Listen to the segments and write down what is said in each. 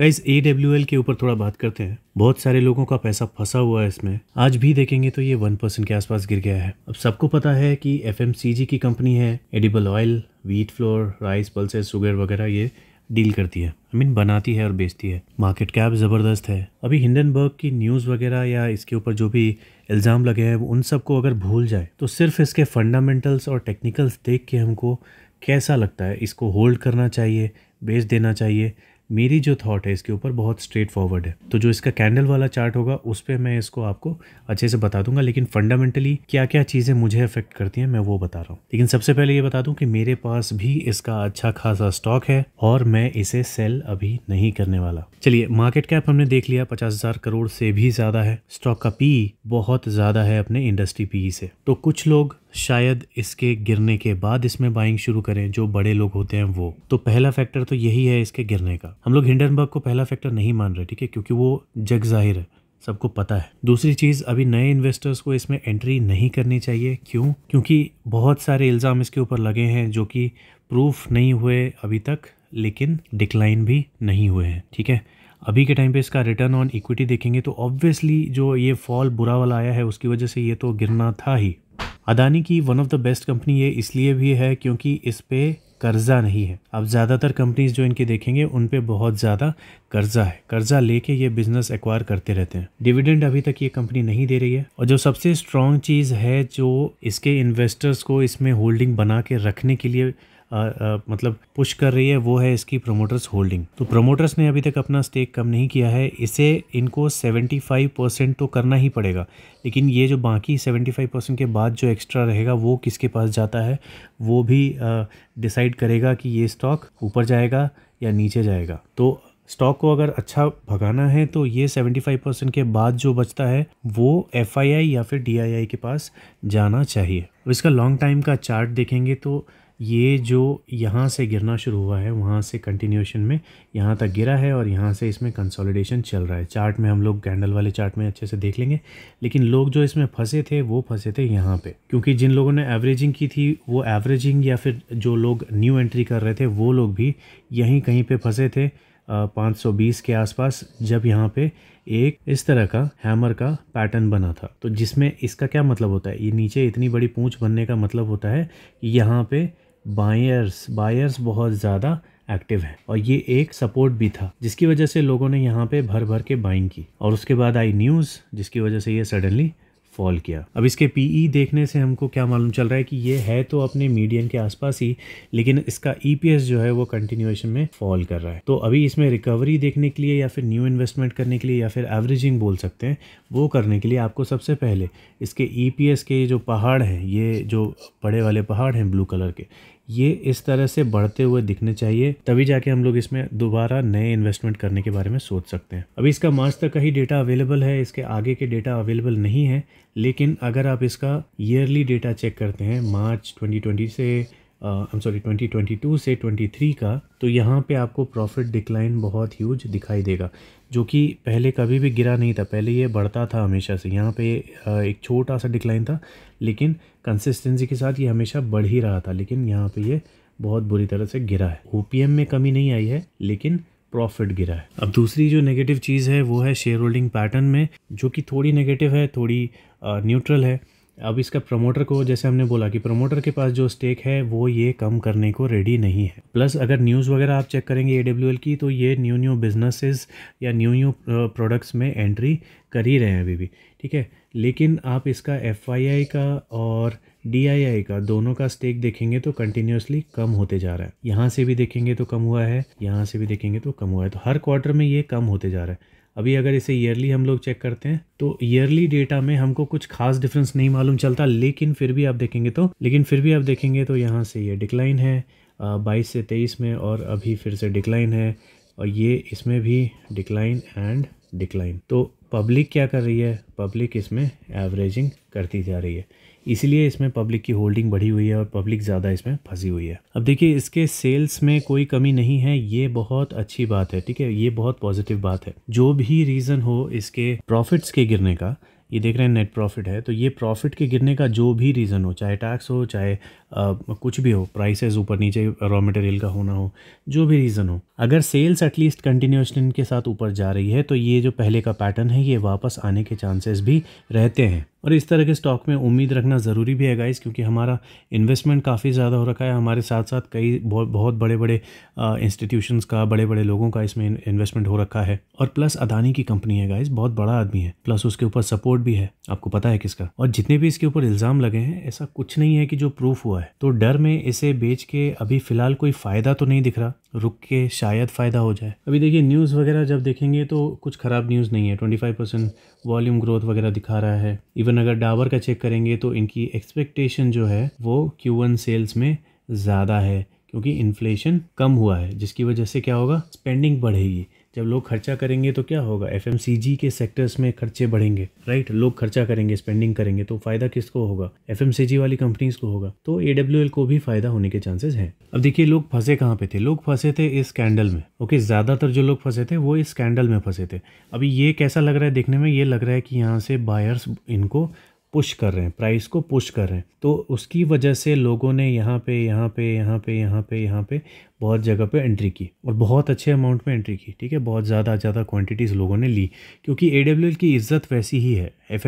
guys ए W L के ऊपर थोड़ा बात करते हैं बहुत सारे लोगों का पैसा फंसा हुआ है इसमें आज भी देखेंगे तो ये वन परसेंट के आसपास गिर गया है अब सबको पता है कि एफ की कंपनी है edible oil wheat flour rice pulses sugar वगैरह ये डील करती है आई I मीन mean, बनाती है और बेचती है मार्केट कैप ज़बरदस्त है अभी हिंडनबर्ग की न्यूज़ वगैरह या इसके ऊपर जो भी इल्ज़ाम लगे हैं उन सबको अगर भूल जाए तो सिर्फ इसके फंडामेंटल्स और टेक्निकल्स देख के हमको कैसा लगता है इसको होल्ड करना चाहिए बेच देना चाहिए मेरी जो थॉट है इसके ऊपर बहुत स्ट्रेट फॉरवर्ड है तो जो इसका कैंडल वाला चार्ट होगा उस पर मैं इसको आपको अच्छे से बता दूंगा लेकिन फंडामेंटली क्या क्या चीज़ें मुझे अफेक्ट करती हैं मैं वो बता रहा हूँ लेकिन सबसे पहले ये बता दूँ कि मेरे पास भी इसका अच्छा खासा स्टॉक है और मैं इसे सेल अभी नहीं करने वाला चलिए मार्केट कैप हमने देख लिया पचास हजार करोड़ से भी ज्यादा है स्टॉक का पी बहुत ज्यादा है अपने इंडस्ट्री पी से तो कुछ लोग शायद इसके गिरने के बाद इसमें बाइंग शुरू करें जो बड़े लोग होते हैं वो तो पहला फैक्टर तो यही है इसके गिरने का हम लोग हिंडनबर्ग को पहला फैक्टर नहीं मान रहे ठीक है क्योंकि वो जग जाहिर है सबको पता है दूसरी चीज़ अभी नए इन्वेस्टर्स को इसमें एंट्री नहीं करनी चाहिए क्यों क्योंकि बहुत सारे इल्ज़ाम इसके ऊपर लगे हैं जो कि प्रूफ नहीं हुए अभी तक लेकिन डिक्लाइन भी नहीं हुए हैं ठीक है अभी के टाइम पे इसका रिटर्न ऑन इक्विटी देखेंगे तो ऑब्वियसली जो ये फॉल बुरा वाला आया है उसकी वजह से ये तो गिरना था ही अदानी की one of the best company ये इसलिए भी है क्योंकि इस पर कर्ज़ा नहीं है अब ज़्यादातर कंपनीज जो इनके देखेंगे उन पे बहुत ज़्यादा कर्ज़ा है कर्ज़ा लेके ये बिजनेस एक्वायर करते रहते हैं डिविडेंड अभी तक ये कंपनी नहीं दे रही है और जो सबसे स्ट्रांग चीज़ है जो इसके इन्वेस्टर्स को इसमें होल्डिंग बना के रखने के लिए मतलब पुश कर रही है वो है इसकी प्रोमोटर्स होल्डिंग तो प्रोमोटर्स ने अभी तक अपना स्टेक कम नहीं किया है इसे इनको 75 परसेंट तो करना ही पड़ेगा लेकिन ये जो बाकी 75 परसेंट के बाद जो एक्स्ट्रा रहेगा वो किसके पास जाता है वो भी डिसाइड करेगा कि ये स्टॉक ऊपर जाएगा या नीचे जाएगा तो स्टॉक को अगर अच्छा भगाना है तो ये 75 परसेंट के बाद जो बचता है वो एफ या फिर डी के पास जाना चाहिए इसका लॉन्ग टाइम का चार्ट देखेंगे तो ये जो यहाँ से गिरना शुरू हुआ है वहाँ से कंटिन्यूशन में यहाँ तक गिरा है और यहाँ से इसमें कंसोलिडेशन चल रहा है चार्ट में हम लोग कैंडल वाले चार्ट में अच्छे से देख लेंगे लेकिन लोग जो इसमें फंसे थे वो फंसे थे यहाँ पे क्योंकि जिन लोगों ने एवरेजिंग की थी वो एवरेजिंग या फिर जो लोग न्यू एंट्री कर रहे थे वो लोग भी यहीं कहीं पर फंसे थे पाँच सौ बीस के आसपास जब यहाँ पर एक इस तरह का हैमर का पैटर्न बना था तो जिसमें इसका क्या मतलब होता है ये नीचे इतनी बड़ी पूँछ बनने का मतलब होता है कि यहाँ पर बायर्स बायर्स बहुत ज़्यादा एक्टिव है और ये एक सपोर्ट भी था जिसकी वजह से लोगों ने यहाँ पे भर भर के बाइंग की और उसके बाद आई न्यूज़ जिसकी वजह से ये सडनली फॉल किया अब इसके पी e देखने से हमको क्या मालूम चल रहा है कि ये है तो अपने मीडियम के आसपास ही लेकिन इसका ई e जो है वो कंटिन्यूएशन में फॉल कर रहा है तो अभी इसमें रिकवरी देखने के लिए या फिर न्यू इन्वेस्टमेंट करने के लिए या फिर एवरेजिंग बोल सकते हैं वो करने के लिए आपको सबसे पहले इसके ई e के जो पहाड़ हैं ये जो बड़े वाले पहाड़ हैं ब्लू कलर के ये इस तरह से बढ़ते हुए दिखने चाहिए तभी जाके हम लोग इसमें दोबारा नए इन्वेस्टमेंट करने के बारे में सोच सकते हैं अभी इसका मार्च तक का ही डेटा अवेलेबल है इसके आगे के डेटा अवेलेबल नहीं है लेकिन अगर आप इसका ईयरली डेटा चेक करते हैं मार्च 2020 से आई एम सॉरी 2022 से 23 का तो यहाँ पे आपको प्रॉफिट डिक्लाइन बहुत ह्यूज दिखाई देगा जो कि पहले कभी भी गिरा नहीं था पहले ये बढ़ता था हमेशा से यहाँ पे एक छोटा सा डिक्लाइन था लेकिन कंसिस्टेंसी के साथ ये हमेशा बढ़ ही रहा था लेकिन यहाँ पे ये बहुत बुरी तरह से गिरा है ओ में कमी नहीं आई है लेकिन प्रॉफिट गिरा है अब दूसरी जो नेगेटिव चीज़ है वो है शेयर होल्डिंग पैटर्न में जो कि थोड़ी नेगेटिव है थोड़ी न्यूट्रल है अब इसका प्रमोटर को जैसे हमने बोला कि प्रमोटर के पास जो स्टेक है वो ये कम करने को रेडी नहीं है प्लस अगर न्यूज़ वगैरह आप चेक करेंगे ए की तो ये न्यू न्यू बिजनेसेस या न्यू न्यू प्रोडक्ट्स में एंट्री कर ही रहे हैं अभी भी ठीक है लेकिन आप इसका एफ का और डी का दोनों का स्टेक देखेंगे तो कंटिन्यूसली कम होते जा रहा है यहाँ से भी देखेंगे तो कम हुआ है यहाँ से भी देखेंगे तो कम हुआ है तो हर क्वार्टर में ये कम होते जा रहा है अभी अगर इसे ईयरली हम लोग चेक करते हैं तो ईयरली डेटा में हमको कुछ खास डिफरेंस नहीं मालूम चलता लेकिन फिर भी आप देखेंगे तो लेकिन फिर भी आप देखेंगे तो यहाँ से ये डिक्लाइन है बाईस से तेईस में और अभी फिर से डिक्लाइन है और ये इसमें भी डिक्लाइन एंड डिक्लाइन तो पब्लिक क्या कर रही है पब्लिक इसमें एवरेजिंग करती जा रही है इसलिए इसमें पब्लिक की होल्डिंग बढ़ी हुई है और पब्लिक ज़्यादा इसमें फंसी हुई है अब देखिए इसके सेल्स में कोई कमी नहीं है ये बहुत अच्छी बात है ठीक है ये बहुत पॉजिटिव बात है जो भी रीज़न हो इसके प्रॉफिट्स के गिरने का ये देख रहे हैं नेट प्रॉफिट है तो ये प्रॉफिट के गिरने का जो भी रीज़न हो चाहे टैक्स हो चाहे कुछ भी हो प्राइसेस ऊपर नीचे रॉ मटेरियल का होना हो जो भी रीज़न हो अगर सेल्स एटलीस्ट कंटिन्यूसली इनके साथ ऊपर जा रही है तो ये जो पहले का पैटर्न है ये वापस आने के चांसेस भी रहते हैं और इस तरह के स्टॉक में उम्मीद रखना ज़रूरी भी है गाइस क्योंकि हमारा इन्वेस्टमेंट काफ़ी ज़्यादा हो रखा है हमारे साथ साथ कई बहुत बहुत बड़े बड़े इंस्टीट्यूशंस का बड़े बड़े लोगों का इसमें इन्वेस्टमेंट हो रखा है और प्लस अदानी की कंपनी है गाइस बहुत बड़ा आदमी है प्लस उसके ऊपर सपोर्ट भी है आपको पता है किसका और जितने भी इसके ऊपर इल्ज़ाम लगे हैं ऐसा कुछ नहीं है कि जो प्रूफ हुआ हुआ है तो डर में इसे बेच के अभी फिलहाल कोई फ़ायदा तो नहीं दिख रहा रुक के शायद फ़ायदा हो जाए अभी देखिए न्यूज़ वगैरह जब देखेंगे तो कुछ ख़राब न्यूज़ नहीं है 25 परसेंट वॉल्यूम ग्रोथ वगैरह दिखा रहा है इवन अगर डाबर का चेक करेंगे तो इनकी एक्सपेक्टेशन जो है वो क्यू सेल्स में ज़्यादा है क्योंकि इन्फ्लेशन कम हुआ है जिसकी वजह से क्या होगा स्पेंडिंग बढ़ेगी जब लोग खर्चा करेंगे तो क्या होगा एफ के सेक्टर्स में खर्चे बढ़ेंगे राइट लोग खर्चा करेंगे स्पेंडिंग करेंगे तो फायदा किसको होगा एफ वाली कंपनीज को होगा तो ए को भी फायदा होने के चांसेस हैं अब देखिए लोग फंसे कहाँ पे थे लोग फंसे थे इस स्कैंडल में ओके ज़्यादातर जो लोग फंसे थे वो इस स्कैंडल में फंसे थे अभी ये कैसा लग रहा है देखने में ये लग रहा है कि यहाँ से बायर्स इनको पुश कर रहे हैं प्राइस को पुश कर रहे हैं तो उसकी वजह से लोगों ने यहाँ पे यहाँ पे यहाँ पे यहाँ पे यहाँ पे बहुत जगह पे एंट्री की और बहुत अच्छे अमाउंट में एंट्री की ठीक है बहुत ज़्यादा ज़्यादा क्वांटिटीज़ लोगों ने ली क्योंकि ए की इज्जत वैसी ही है एफ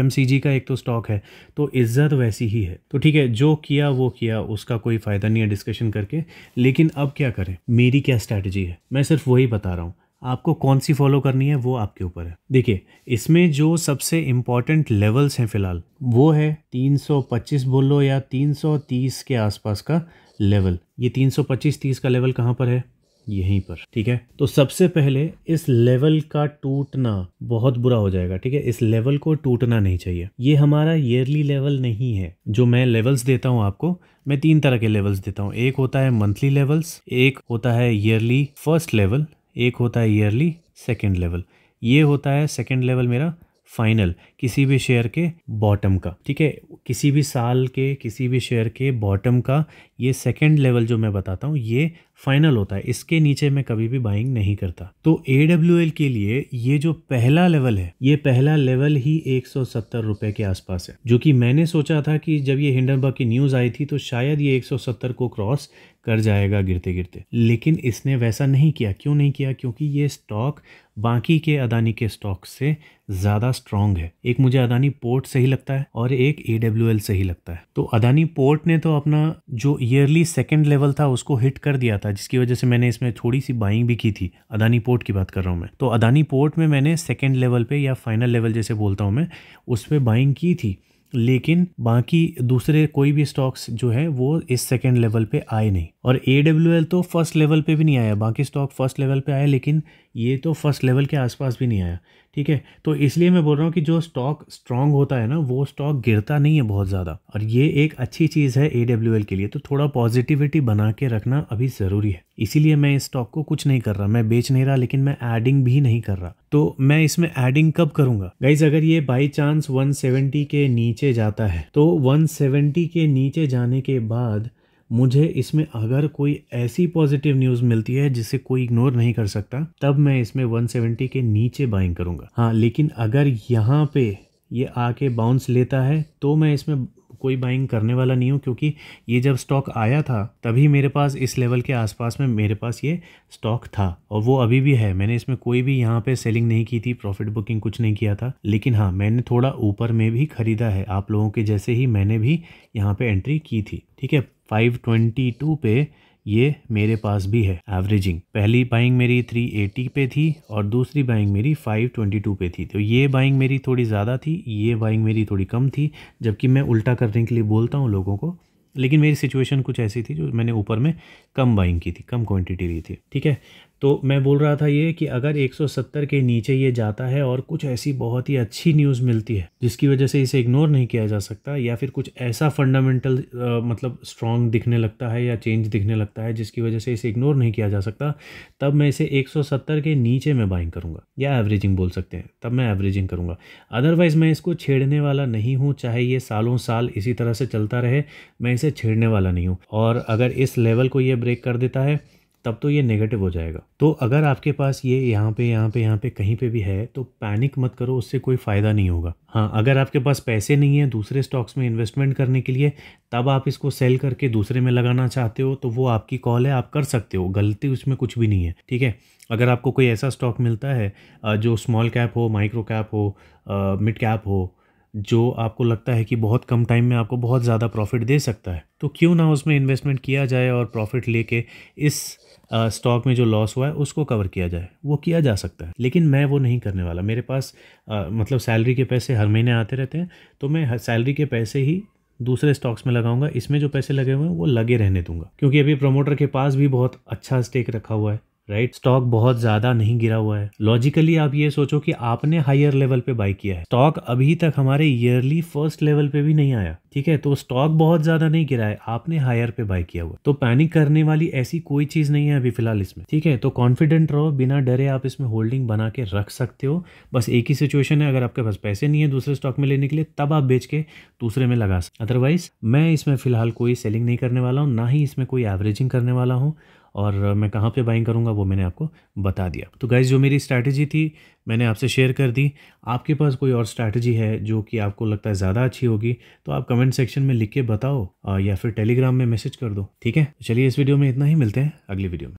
का एक तो स्टॉक है तो इज्जत वैसी ही है तो ठीक है जो किया वो किया उसका कोई फ़ायदा नहीं है डिस्कशन करके लेकिन अब क्या करें मेरी क्या स्ट्रैटेजी है मैं सिर्फ वही बता रहा हूँ आपको कौन सी फॉलो करनी है वो आपके ऊपर है देखिए इसमें जो सबसे इम्पॉर्टेंट लेवल्स हैं फ़िलहाल वो है 325 बोल लो या 330 के आसपास का लेवल ये 325 30 का लेवल कहाँ पर है यहीं पर ठीक है तो सबसे पहले इस लेवल का टूटना बहुत बुरा हो जाएगा ठीक है इस लेवल को टूटना नहीं चाहिए ये हमारा ईयरली लेवल नहीं है जो मैं लेवल्स देता हूँ आपको मैं तीन तरह के लेवल्स देता हूँ एक होता है मंथली लेवल्स एक होता है ईयरली फर्स्ट लेवल एक होता है ईयरली सेकेंड लेवल ये होता है सेकेंड लेवल मेरा फाइनल किसी भी शेयर के बॉटम का ठीक है किसी भी साल के किसी भी शेयर के बॉटम का ये सेकेंड लेवल जो मैं बताता हूँ ये फाइनल होता है इसके नीचे मैं कभी भी बाइंग नहीं करता तो ए के लिए ये जो पहला लेवल है ये पहला लेवल ही एक रुपए के आसपास है जो कि मैंने सोचा था कि जब ये हिंडनबर्ग की न्यूज़ आई थी तो शायद ये सत्तर को क्रॉस कर जाएगा गिरते गिरते लेकिन इसने वैसा नहीं किया क्यों नहीं किया क्योंकि ये स्टॉक बाकी के अदानी के स्टॉक से ज़्यादा स्ट्रॉन्ग है एक मुझे अदानी पोर्ट सही लगता है और एक ए डब्ल्यू एल सही लगता है तो अदानी पोर्ट ने तो अपना जो ईयरली सेकेंड लेवल था उसको हिट कर दिया था जिसकी वजह से मैंने इसमें थोड़ी सी बाइंग भी की थी अदानी पोर्ट की बात कर रहा हूँ मैं तो अदानी पोर्ट में मैंने सेकेंड लेवल पर या फाइनल लेवल जैसे बोलता हूँ मैं उस पर बाइंग की थी लेकिन बाकी दूसरे कोई भी स्टॉक्स जो है वो इस सेकेंड लेवल पे आए नहीं और ए डब्ल्यू एल तो फर्स्ट लेवल पे भी नहीं आया बाकी स्टॉक फर्स्ट लेवल पे आए लेकिन ये तो फर्स्ट लेवल के आसपास भी नहीं आया ठीक है तो इसलिए मैं बोल रहा हूँ कि जो स्टॉक स्ट्रांग होता है ना वो स्टॉक गिरता नहीं है बहुत ज़्यादा और ये एक अच्छी चीज़ है ए के लिए तो थोड़ा पॉजिटिविटी बना के रखना अभी ज़रूरी है इसीलिए मैं इस स्टॉक को कुछ नहीं कर रहा मैं बेच नहीं रहा लेकिन मैं एडिंग भी नहीं कर रहा तो मैं इसमें एडिंग कब करूंगा गाइज अगर ये बाई चांस 170 के नीचे जाता है तो 170 के नीचे जाने के बाद मुझे इसमें अगर कोई ऐसी पॉजिटिव न्यूज़ मिलती है जिसे कोई इग्नोर नहीं कर सकता तब मैं इसमें 170 के नीचे बाइंग करूंगा हाँ लेकिन अगर यहाँ पे ये आके बाउंस लेता है तो मैं इसमें कोई बाइंग करने वाला नहीं हूँ क्योंकि ये जब स्टॉक आया था तभी मेरे पास इस लेवल के आसपास में मेरे पास ये स्टॉक था और वो अभी भी है मैंने इसमें कोई भी यहाँ पे सेलिंग नहीं की थी प्रॉफिट बुकिंग कुछ नहीं किया था लेकिन हाँ मैंने थोड़ा ऊपर में भी खरीदा है आप लोगों के जैसे ही मैंने भी यहाँ पे एंट्री की थी ठीक है 522 पे ये मेरे पास भी है एवरेजिंग पहली बाइंग मेरी 380 पे थी और दूसरी बाइंग मेरी 522 पे थी तो ये बाइंग मेरी थोड़ी ज़्यादा थी ये बाइंग मेरी थोड़ी कम थी जबकि मैं उल्टा करने के लिए बोलता हूँ लोगों को लेकिन मेरी सिचुएशन कुछ ऐसी थी जो मैंने ऊपर में कम बाइंग की थी कम क्वांटिटी ली थी ठीक है तो मैं बोल रहा था ये कि अगर 170 के नीचे ये जाता है और कुछ ऐसी बहुत ही अच्छी न्यूज़ मिलती है जिसकी वजह से इसे इग्नोर नहीं किया जा सकता या फिर कुछ ऐसा फंडामेंटल मतलब स्ट्रॉन्ग दिखने लगता है या चेंज दिखने लगता है जिसकी वजह से इसे इग्नोर नहीं किया जा सकता तब मैं इसे 170 के नीचे मैं बाइंग करूँगा या एवरेजिंग बोल सकते हैं तब मैं एवरेजिंग करूँगा अदरवाइज़ मैं इसको छेड़ने वाला नहीं हूँ चाहे ये सालों साल इसी तरह से चलता रहे मैं इसे छेड़ने वाला नहीं हूँ और अगर इस लेवल को ये ब्रेक कर देता है तब तो ये नेगेटिव हो जाएगा तो अगर आपके पास ये यहाँ पे यहाँ पे यहाँ पे कहीं पे भी है तो पैनिक मत करो उससे कोई फ़ायदा नहीं होगा हाँ अगर आपके पास पैसे नहीं है दूसरे स्टॉक्स में इन्वेस्टमेंट करने के लिए तब आप इसको सेल करके दूसरे में लगाना चाहते हो तो वो आपकी कॉल है आप कर सकते हो गलती उसमें कुछ भी नहीं है ठीक है अगर आपको कोई ऐसा स्टॉक मिलता है जो स्मॉल कैप हो माइक्रो कैप हो मिड कैप हो जो आपको लगता है कि बहुत कम टाइम में आपको बहुत ज़्यादा प्रॉफिट दे सकता है तो क्यों ना उसमें इन्वेस्टमेंट किया जाए और प्रॉफिट लेके इस स्टॉक में जो लॉस हुआ है उसको कवर किया जाए वो किया जा सकता है लेकिन मैं वो नहीं करने वाला मेरे पास आ, मतलब सैलरी के पैसे हर महीने आते रहते हैं तो मैं सैलरी के पैसे ही दूसरे स्टॉक्स में लगाऊंगा इसमें जो पैसे लगे हुए हैं वो लगे रहने दूंगा क्योंकि अभी प्रमोटर के पास भी बहुत अच्छा स्टेक रखा हुआ है राइट स्टॉक बहुत ज़्यादा नहीं गिरा हुआ है लॉजिकली आप ये सोचो कि आपने हायर लेवल पे बाई किया है स्टॉक अभी तक हमारे ईयरली फर्स्ट लेवल पे भी नहीं आया ठीक है तो स्टॉक बहुत ज़्यादा नहीं गिरा है आपने हायर पे बाई किया हुआ तो पैनिक करने वाली ऐसी कोई चीज़ नहीं है अभी फिलहाल इसमें ठीक है तो कॉन्फिडेंट रहो बिना डरे आप इसमें होल्डिंग बना के रख सकते हो बस एक ही सिचुएशन है अगर आपके पास पैसे नहीं है दूसरे स्टॉक में लेने के लिए तब आप बेच के दूसरे में लगा सकते अदरवाइज मैं इसमें फिलहाल कोई सेलिंग नहीं करने वाला हूँ ना ही इसमें कोई एवरेजिंग करने वाला हूँ और मैं कहाँ पे बाइंग करूँगा वो मैंने आपको बता दिया तो गाइज़ जो मेरी स्ट्रैटेजी थी मैंने आपसे शेयर कर दी आपके पास कोई और स्ट्रैटेजी है जो कि आपको लगता है ज़्यादा अच्छी होगी तो आप कमेंट सेक्शन में लिख के बताओ या फिर टेलीग्राम में मैसेज कर दो ठीक है तो चलिए इस वीडियो में इतना ही मिलते हैं अगली वीडियो में